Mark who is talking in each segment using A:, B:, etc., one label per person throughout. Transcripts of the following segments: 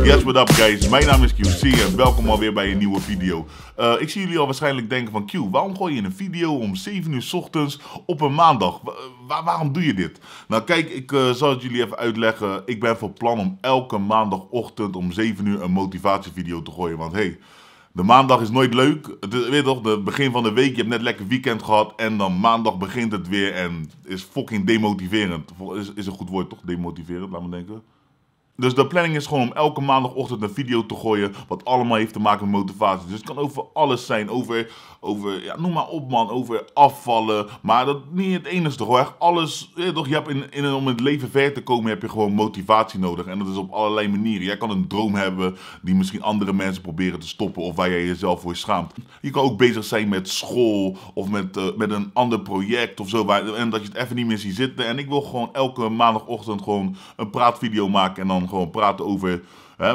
A: Yes, what up guys. Mijn naam is QC en welkom alweer bij een nieuwe video. Eh, ik zie jullie al waarschijnlijk denken van Q, waarom gooi je een video om 7 uur ochtends op een maandag? waarom doe je dit? Nou kijk, ik eh, zal het jullie even uitleggen. Ik ben van plan om elke maandagochtend om 7 uur een motivatievideo te gooien. Want hey, de maandag is nooit leuk. Het is, weet toch, het begin van de week, je hebt net lekker weekend gehad en dan maandag begint het weer en is fucking demotiverend. Is, is een goed woord toch, demotiverend, laat me denken. Dus de planning is gewoon om elke maandagochtend een video te gooien. Wat allemaal heeft te maken met motivatie. Dus het kan over alles zijn. Over, over ja, noem maar op man. Over afvallen. Maar dat niet het enige hoor. alles. toch, je hebt in, in, om het leven ver te komen heb je gewoon motivatie nodig. En dat is op allerlei manieren. Jij kan een droom hebben die misschien andere mensen proberen te stoppen. Of waar jij jezelf voor schaamt. Je kan ook bezig zijn met school. Of met, eh, met een ander project of zo. Waar, en dat je het even niet meer ziet zitten. En ik wil gewoon elke maandagochtend gewoon een praatvideo maken. En dan gewoon praten over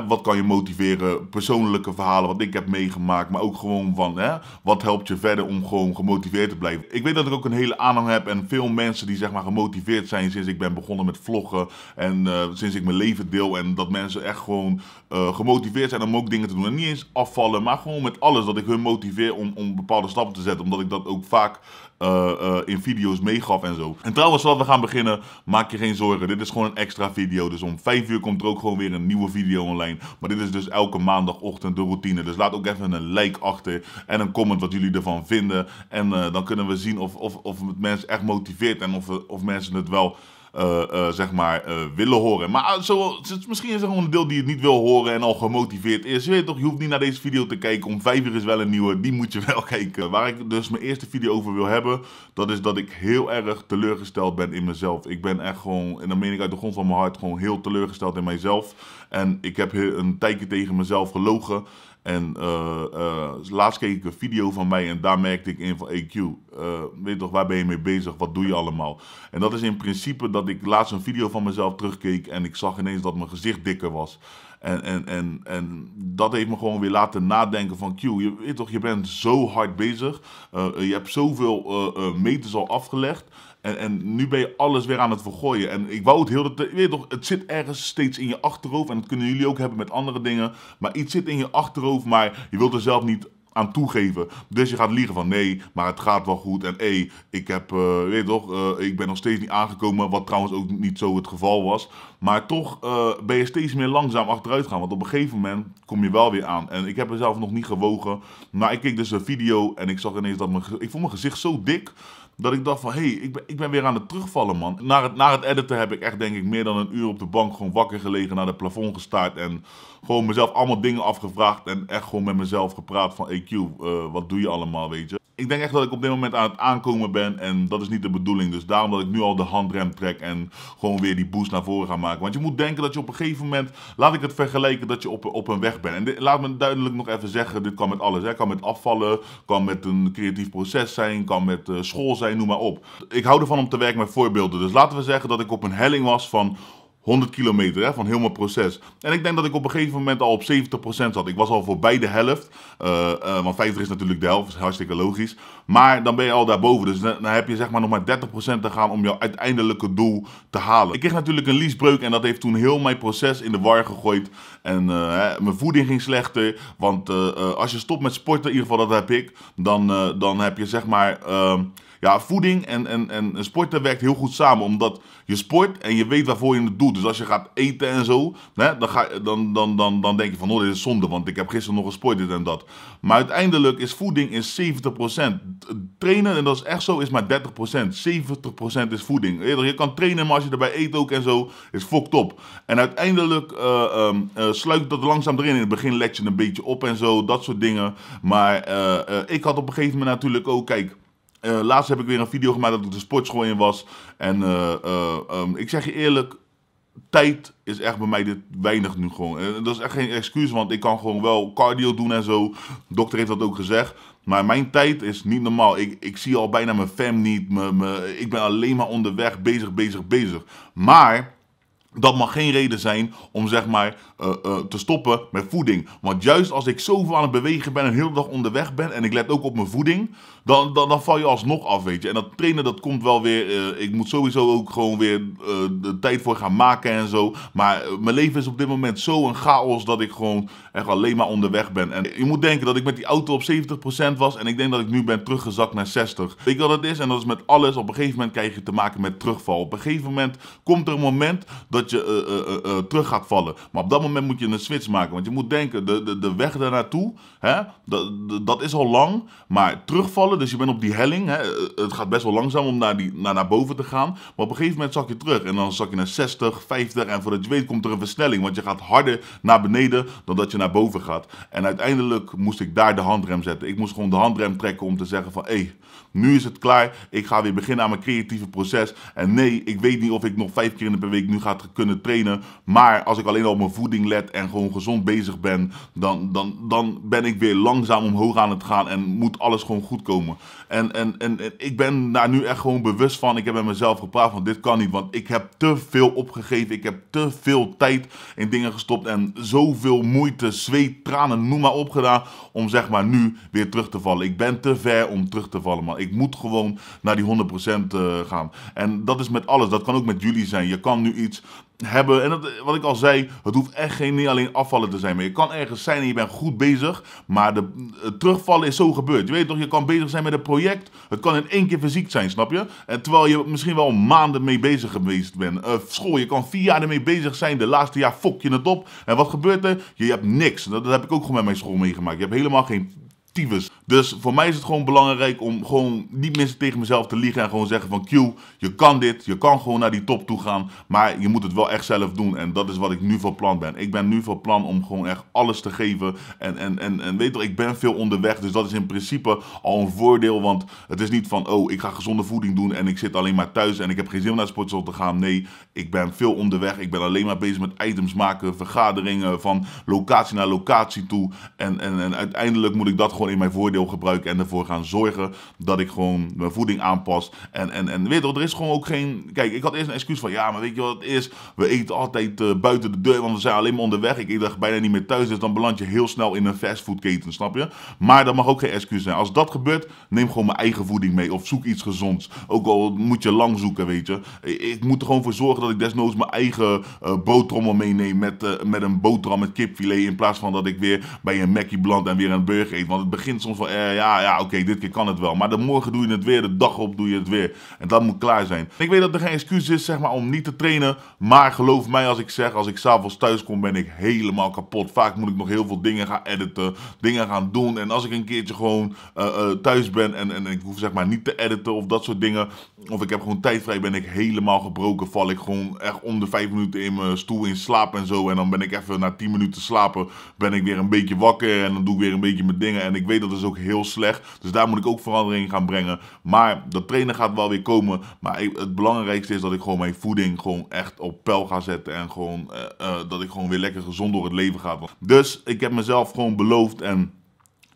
A: wat kan je motiveren? Persoonlijke verhalen, wat ik heb meegemaakt. Maar ook gewoon van, hè, wat helpt je verder om gewoon gemotiveerd te blijven? Ik weet dat ik ook een hele aanhang heb en veel mensen die zeg maar gemotiveerd zijn sinds ik ben begonnen met vloggen. En eh, sinds ik mijn leven deel. En dat mensen echt gewoon eh, gemotiveerd zijn om ook dingen te doen. En niet eens afvallen, maar gewoon met alles. Dat ik hun motiveer om, om bepaalde stappen te zetten. Omdat ik dat ook vaak... Eh, in video's meegaf en zo. En trouwens, wat we gaan beginnen, maak je geen zorgen. Dit is gewoon een extra video. Dus om 5 uur komt er ook gewoon weer een nieuwe video maar dit is dus elke maandagochtend de routine. Dus laat ook even een like achter en een comment wat jullie ervan vinden. En eh, dan kunnen we zien of, of, of het mensen echt motiveert en of, eh, of mensen het wel eh, eh, zeg maar, eh, willen horen. Maar zo, misschien is er gewoon een deel die het niet wil horen en al gemotiveerd is. Je weet toch, je hoeft niet naar deze video te kijken. Om vijf uur is wel een nieuwe, die moet je wel kijken. Waar ik dus mijn eerste video over wil hebben, dat is dat ik heel erg teleurgesteld ben in mezelf. Ik ben echt gewoon, en dan meen ik uit de grond van mijn hart, gewoon heel teleurgesteld in mijzelf. En ik heb een tijdje tegen mezelf gelogen. En laatst keek ik een video van mij en daar merkte ik in van EQ uh, weet toch, waar ben je mee bezig? Wat doe je allemaal? En dat is in principe dat ik laatst een video van mezelf terugkeek en ik zag ineens dat mijn gezicht dikker was. En, en, en, en dat heeft me gewoon weer laten nadenken van Q, je, weet toch, je bent zo hard bezig. Eh, je hebt zoveel eh, meters al afgelegd. En, en, nu ben je alles weer aan het vergooien. En ik wou het heel de Weet toch, het zit ergens steeds in je achterhoofd. En dat kunnen jullie ook hebben met andere dingen. Maar iets zit in je achterhoofd, maar je wilt er zelf niet aan toegeven. Dus je gaat liegen van nee, maar het gaat wel goed. En hé, ik heb, eh, weet toch, eh, ik ben nog steeds niet aangekomen. Wat trouwens ook niet zo het geval was. Maar toch eh, ben je steeds meer langzaam achteruit gaan. Want op een gegeven moment kom je wel weer aan. En ik heb mezelf nog niet gewogen. Maar ik keek dus een video en ik zag ineens dat mijn, ik voel mijn gezicht zo dik. Dat ik dacht van, hé, hey, ik, ben, ik ben weer aan het terugvallen, man. Na het, na het editen heb ik echt, denk ik, meer dan een uur op de bank gewoon wakker gelegen, naar het plafond gestaard en gewoon mezelf allemaal dingen afgevraagd en echt gewoon met mezelf gepraat van, EQ, hey, eh, wat doe je allemaal, weet je ik denk echt dat ik op dit moment aan het aankomen ben. En dat is niet de bedoeling. Dus daarom dat ik nu al de handrem trek en gewoon weer die boost naar voren ga maken. Want je moet denken dat je op een gegeven moment, laat ik het vergelijken, dat je op, op een weg bent. En laat me duidelijk nog even zeggen, dit kan met alles. Hè. Kan met afvallen, kan met een creatief proces zijn, kan met eh, school zijn, noem maar op. Ik hou ervan om te werken met voorbeelden. Dus laten we zeggen dat ik op een helling was van 100 kilometer hè, van heel mijn proces. En ik denk dat ik op een gegeven moment al op 70% zat. Ik was al voorbij de helft. Eh, eh, want 50 is natuurlijk de helft, is hartstikke logisch. Maar dan ben je al daarboven. Dus dan, heb je zeg maar nog maar 30% te gaan om jouw uiteindelijke doel te halen. Ik kreeg natuurlijk een leasebreuk en dat heeft toen heel mijn proces in de war gegooid. En eh, hè, mijn voeding ging slechter. Want als je stopt met sporten, in ieder geval dat heb ik, dan, dan heb je zeg maar... Ehm, ja, voeding en, en, en sporten werkt heel goed samen. Omdat je sport en je weet waarvoor je het doet. Dus als je gaat eten en zo, dan, ga, dan, dan, dan, dan denk je van, oh, dit is zonde, want ik heb gisteren nog gesport, dit en dat. Maar uiteindelijk is voeding is 70%. Trainen, en dat is echt zo, is maar 30%. 70% is voeding. Je kan trainen, maar als je erbij eet ook en zo, is fucked op. En uiteindelijk uh, um, sluit dat langzaam erin. In het begin let je een beetje op en zo, dat soort dingen. Maar eh, ik had op een gegeven moment natuurlijk ook, kijk... Uh, laatst heb ik weer een video gemaakt dat ik de sportschool in was. En eh, eh, ehm, ik zeg je eerlijk, tijd is echt bij mij dit weinig nu gewoon. En dat is echt geen excuus, want ik kan gewoon wel cardio doen en zo. De dokter heeft dat ook gezegd. Maar mijn tijd is niet normaal. Ik, ik zie al bijna mijn fam niet. ik ben alleen maar onderweg, bezig, bezig, bezig. Maar dat mag geen reden zijn om zeg maar eh, eh, te stoppen met voeding. Want juist als ik zoveel aan het bewegen ben en heel de dag onderweg ben en ik let ook op mijn voeding, dan, dan, dan val je alsnog af, weet je. En dat trainen dat komt wel weer, eh, ik moet sowieso ook gewoon weer de tijd voor gaan maken en zo. Maar mijn leven is op dit moment zo een chaos dat ik gewoon echt alleen maar onderweg ben. En je moet denken dat ik met die auto op 70% was en ik denk dat ik nu ben teruggezakt naar 60. Weet je wat het is? En dat is met alles. Op een gegeven moment krijg je te maken met terugval. Op een gegeven moment komt er een moment dat je eh, eh, eh, terug gaat vallen. Maar op dat moment moet je een switch maken. Want je moet denken, de, de, de weg daarnaartoe, hè, dat is al lang. Maar terugvallen, dus je bent op die helling. Hè, het gaat best wel langzaam om naar, die, naar, naar boven te gaan. Maar op een gegeven moment zak je terug. En dan zak je naar 60, 50. En voordat je weet komt er een versnelling. Want je gaat harder naar beneden dan dat je naar boven gaat. En uiteindelijk moest ik daar de handrem zetten. Ik moest gewoon de handrem trekken om te zeggen van... hey, nu is het klaar. Ik ga weer beginnen aan mijn creatieve proces. En nee, ik weet niet of ik nog vijf keer in per week nu ga kunnen trainen. Maar als ik alleen op mijn voeding let en gewoon gezond bezig ben, dan, dan, dan ben ik weer langzaam omhoog aan het gaan en moet alles gewoon goed komen. En, en, en, ik ben daar nu echt gewoon bewust van. Ik heb met mezelf gepraat van dit kan niet, want ik heb te veel opgegeven. Ik heb te veel tijd in dingen gestopt en zoveel moeite, zweet, tranen, noem maar op gedaan om zeg maar nu weer terug te vallen. Ik ben te ver om terug te vallen, man. Ik moet gewoon naar die 100% eh, gaan. En dat is met alles. Dat kan ook met jullie zijn. Je kan nu iets hebben. En dat, wat ik al zei, het hoeft echt geen, niet alleen afvallen te zijn. Maar je kan ergens zijn en je bent goed bezig. Maar de, het terugvallen is zo gebeurd. Je weet toch, je kan bezig zijn met een project. Het kan in één keer fysiek zijn, snap je? En terwijl je misschien wel maanden mee bezig geweest bent. Uh, school, je kan vier jaar ermee bezig zijn. De laatste jaar fok je het op. En wat gebeurt er? Je, hebt niks. Dat, dat heb ik ook gewoon met mijn school meegemaakt. Je hebt helemaal geen dus voor mij is het gewoon belangrijk om gewoon niet meer tegen mezelf te liegen en gewoon zeggen van Q, je kan dit, je kan gewoon naar die top toe gaan, maar je moet het wel echt zelf doen. En dat is wat ik nu van plan ben. Ik ben nu van plan om gewoon echt alles te geven. En, en, en, en weet toch, ik ben veel onderweg, dus dat is in principe al een voordeel, want het is niet van, oh, ik ga gezonde voeding doen en ik zit alleen maar thuis en ik heb geen zin om naar sportschool te gaan. Nee, ik ben veel onderweg. Ik ben alleen maar bezig met items maken, vergaderingen, van locatie naar locatie toe. En, en, en uiteindelijk moet ik dat gewoon gewoon in mijn voordeel gebruiken en ervoor gaan zorgen dat ik gewoon mijn voeding aanpas. En, en, en weet je, er is gewoon ook geen. Kijk, ik had eerst een excuus van ja, maar weet je wat het is? We eten altijd eh, buiten de deur, want we zijn alleen maar onderweg. Ik dacht bijna niet meer thuis, dus dan beland je heel snel in een fastfoodketen, snap je? Maar dat mag ook geen excuus zijn. Als dat gebeurt, neem gewoon mijn eigen voeding mee of zoek iets gezonds. Ook al moet je lang zoeken, weet je. Ik moet er gewoon voor zorgen dat ik desnoods mijn eigen uh, boterhammen meeneem met, eh, met een boterham met kipfilet in plaats van dat ik weer bij een Mackie beland en weer een burger eet. Want het begint soms van eh, ja, ja oké, dit keer kan het wel. Maar de morgen doe je het weer, de dag op doe je het weer. En dat moet klaar zijn. Ik weet dat er geen excuus is zeg maar, om niet te trainen. Maar geloof mij als ik zeg, als ik s'avonds thuis kom ben ik helemaal kapot. Vaak moet ik nog heel veel dingen gaan editen, dingen gaan doen. En als ik een keertje gewoon eh, eh, thuis ben en, en ik hoef zeg maar niet te editen of dat soort dingen. Of ik heb gewoon tijd vrij, ben ik helemaal gebroken. Val ik gewoon echt om de vijf minuten in mijn stoel in slaap en zo. En dan ben ik even na tien minuten slapen, ben ik weer een beetje wakker. En dan doe ik weer een beetje mijn dingen. En ik ik weet dat is ook heel slecht. Dus daar moet ik ook verandering in gaan brengen. Maar dat trainen gaat wel weer komen. Maar het belangrijkste is dat ik gewoon mijn voeding gewoon echt op peil ga zetten. En gewoon eh, eh, dat ik gewoon weer lekker gezond door het leven ga. Dus ik heb mezelf gewoon beloofd en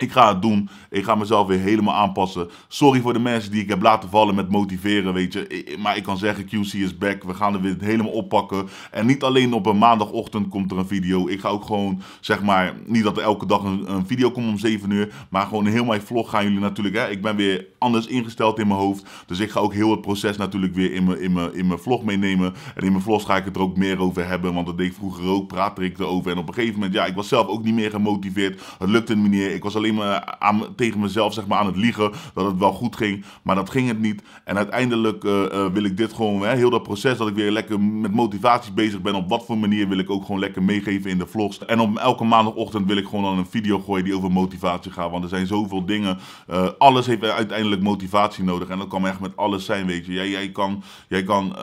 A: ik ga het doen. Ik ga mezelf weer helemaal aanpassen. Sorry voor de mensen die ik heb laten vallen met motiveren, weet je. Maar ik kan zeggen, QC is back. We gaan het weer helemaal oppakken. En niet alleen op een maandagochtend komt er een video. Ik ga ook gewoon, zeg maar, niet dat er elke dag een, een video komt om 7 uur. Maar gewoon een heel mijn vlog gaan jullie natuurlijk, hè. Ik ben weer anders ingesteld in mijn hoofd. Dus ik ga ook heel het proces natuurlijk weer in mijn, in mijn, in mijn vlog meenemen. En in mijn vlog ga ik het er ook meer over hebben. Want dat deed ik vroeger ook, praatte ik erover. En op een gegeven moment, ja, ik was zelf ook niet meer gemotiveerd. Het lukte niet meer. Ik was alleen maar aan, tegen mezelf zeg maar, aan het liegen dat het wel goed ging. Maar dat ging het niet. En uiteindelijk eh, eh, wil ik dit gewoon, hè, heel dat proces dat ik weer lekker met motivatie bezig ben. Op wat voor manier wil ik ook gewoon lekker meegeven in de vlogs. En op elke maandagochtend wil ik gewoon dan een video gooien die over motivatie gaat. Want er zijn zoveel dingen. Eh, alles heeft uiteindelijk motivatie nodig. En dat kan echt met alles zijn, weet je. Jij, jij kan, jij kan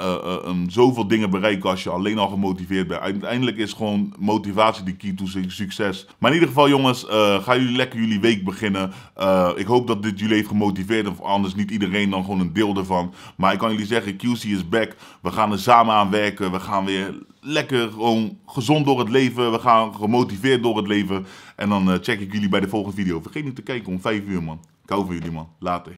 A: um, zoveel dingen bereiken als je alleen al gemotiveerd bent. Uiteindelijk is gewoon motivatie de key to succes. Maar in ieder geval jongens, ga jullie lekker jullie week beginnen. Eh, ik hoop dat dit jullie heeft gemotiveerd. Of anders niet iedereen dan gewoon een deel ervan. Maar ik kan jullie zeggen, QC is back. We gaan er samen aan werken. We gaan weer lekker gewoon gezond door het leven. We gaan gemotiveerd door het leven. En dan eh, check ik jullie bij de volgende video. Vergeet niet te kijken om 5 uur man. Ik hou van jullie man. Later.